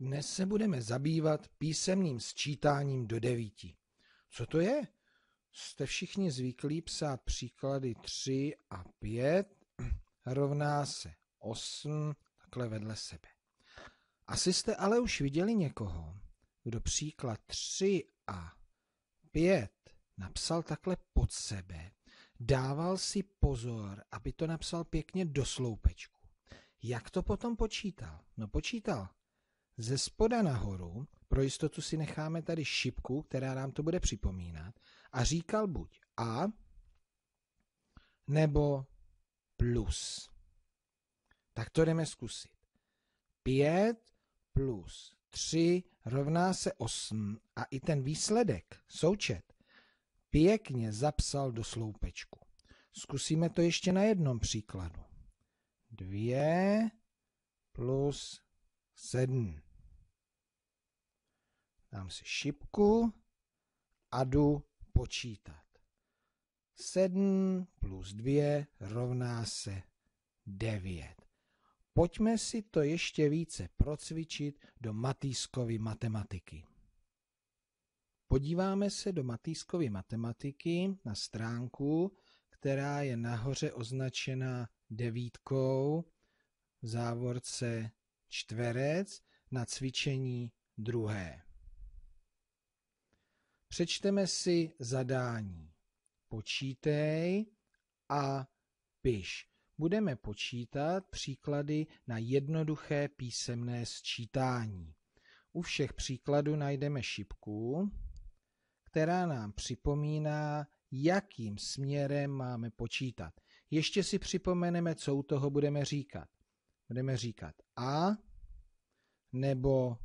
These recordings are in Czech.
Dnes se budeme zabývat písemným sčítáním do devíti. Co to je? Jste všichni zvyklí psát příklady 3 a 5 rovná se 8, takhle vedle sebe. Asi jste ale už viděli někoho, kdo příklad 3 a 5 napsal takhle pod sebe, dával si pozor, aby to napsal pěkně do sloupečku. Jak to potom počítal? No počítal ze spoda nahoru pro jistotu si necháme tady šipku, která nám to bude připomínat a říkal buď a nebo plus. Tak to jdeme zkusit. 5 plus 3 rovná se 8 a i ten výsledek, součet, pěkně zapsal do sloupečku. Zkusíme to ještě na jednom příkladu. 2 plus 7 dám si šipku a jdu počítat. 7 plus 2 rovná se 9. Pojďme si to ještě více procvičit do Matýskovy matematiky. Podíváme se do Matýskovy matematiky na stránku, která je nahoře označena devítkou v závorce čtverec na cvičení druhé. Přečteme si zadání. Počítej a piš. Budeme počítat příklady na jednoduché písemné sčítání. U všech příkladů najdeme šipku, která nám připomíná, jakým směrem máme počítat. Ještě si připomeneme, co u toho budeme říkat. Budeme říkat a nebo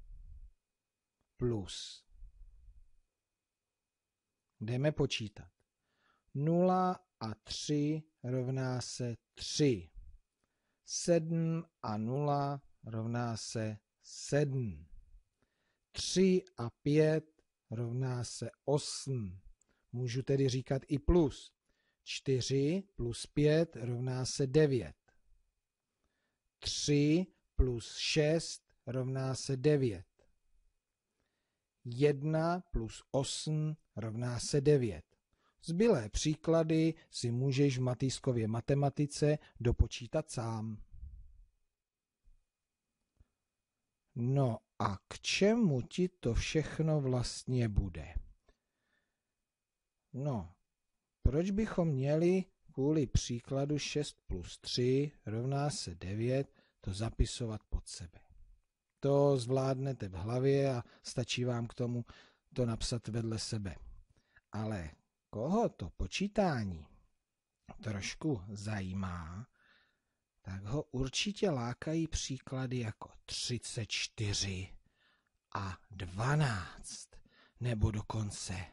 plus. Jdeme počítat. 0 a 3 rovná se 3. 7 a 0 rovná se 7. 3 a 5 rovná se 8. Můžu tedy říkat i plus. 4 plus 5 rovná se 9. 3 plus 6 rovná se 9. 1 plus 8 rovná se 9. Zbylé příklady si můžeš v Matýskově matematice dopočítat sám. No a k čemu ti to všechno vlastně bude? No, proč bychom měli kvůli příkladu 6 plus 3 rovná se 9 to zapisovat pod sebe? To zvládnete v hlavě a stačí vám k tomu to napsat vedle sebe. Ale koho to počítání trošku zajímá, tak ho určitě lákají příklady jako 34 a 12, nebo dokonce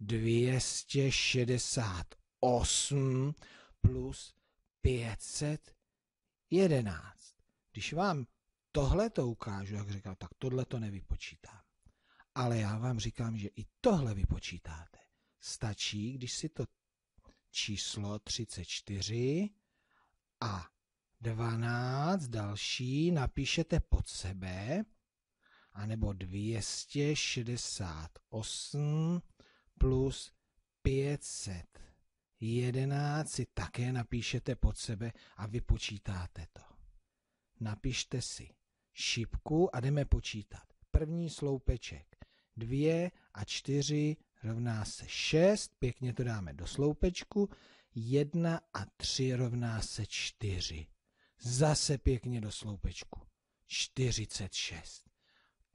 268 plus 511. Když vám tohle to ukážu, jak říkal, tak tohle to nevypočítám. Ale já vám říkám, že i tohle vypočítáte. Stačí, když si to číslo 34 a 12 další napíšete pod sebe, anebo 268 plus 511 si také napíšete pod sebe a vypočítáte to. Napište si šipku a jdeme počítat. První sloupeček 2 a 4 rovná se 6, pěkně to dáme do sloupečku, 1 a 3 rovná se 4. Zase pěkně do sloupečku. 46.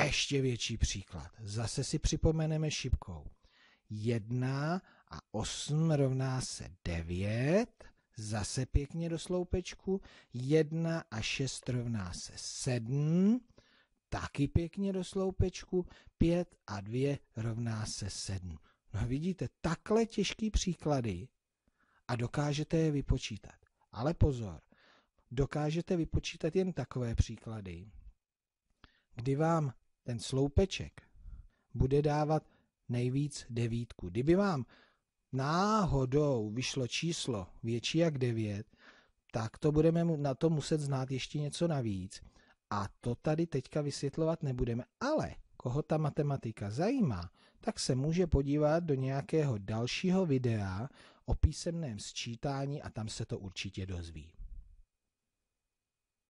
Ještě větší příklad. Zase si připomeneme šipkou. 1 a 8 rovná se 9 zase pěkně do sloupečku. 1 a 6 rovná se 7, taky pěkně do sloupečku. 5 a 2 rovná se 7. No vidíte, takhle těžký příklady a dokážete je vypočítat. Ale pozor, dokážete vypočítat jen takové příklady, kdy vám ten sloupeček bude dávat nejvíc devítku. Kdyby vám náhodou vyšlo číslo větší jak 9, tak to budeme na to muset znát ještě něco navíc. A to tady teďka vysvětlovat nebudeme. Ale koho ta matematika zajímá, tak se může podívat do nějakého dalšího videa o písemném sčítání a tam se to určitě dozví.